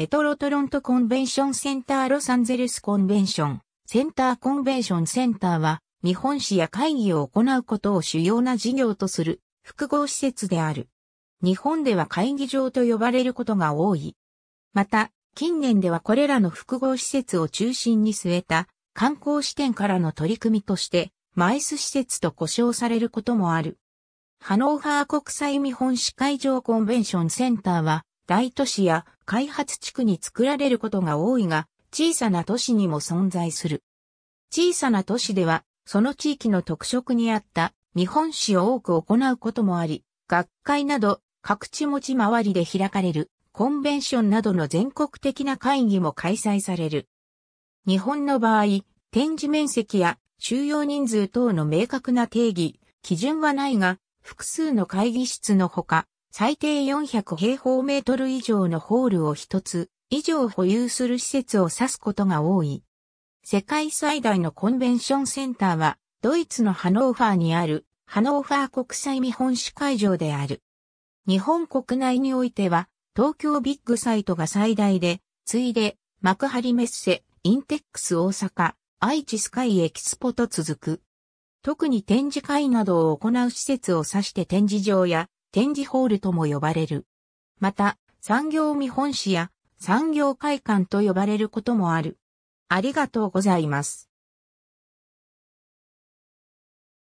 メトロトロントコンベンションセンターロサンゼルスコンベンションセンターコンベンションセンターは日本史や会議を行うことを主要な事業とする複合施設である。日本では会議場と呼ばれることが多い。また、近年ではこれらの複合施設を中心に据えた観光視点からの取り組みとして、マイス施設と呼称されることもある。ハノーファー国際見本市会場コンベンションセンターは、大都市や開発地区に作られることが多いが、小さな都市にも存在する。小さな都市では、その地域の特色に合った見本市を多く行うこともあり、学会など各地持ち回りで開かれるコンベンションなどの全国的な会議も開催される。日本の場合、展示面積や収容人数等の明確な定義、基準はないが、複数の会議室のほか、最低400平方メートル以上のホールを一つ以上保有する施設を指すことが多い。世界最大のコンベンションセンターは、ドイツのハノーファーにある、ハノーファー国際見本市会場である。日本国内においては、東京ビッグサイトが最大で、次いで、幕張メッセ、インテックス大阪、愛知スカイエキスポと続く。特に展示会などを行う施設を指して展示場や展示ホールとも呼ばれる。また、産業見本市や産業会館と呼ばれることもある。ありがとうございます。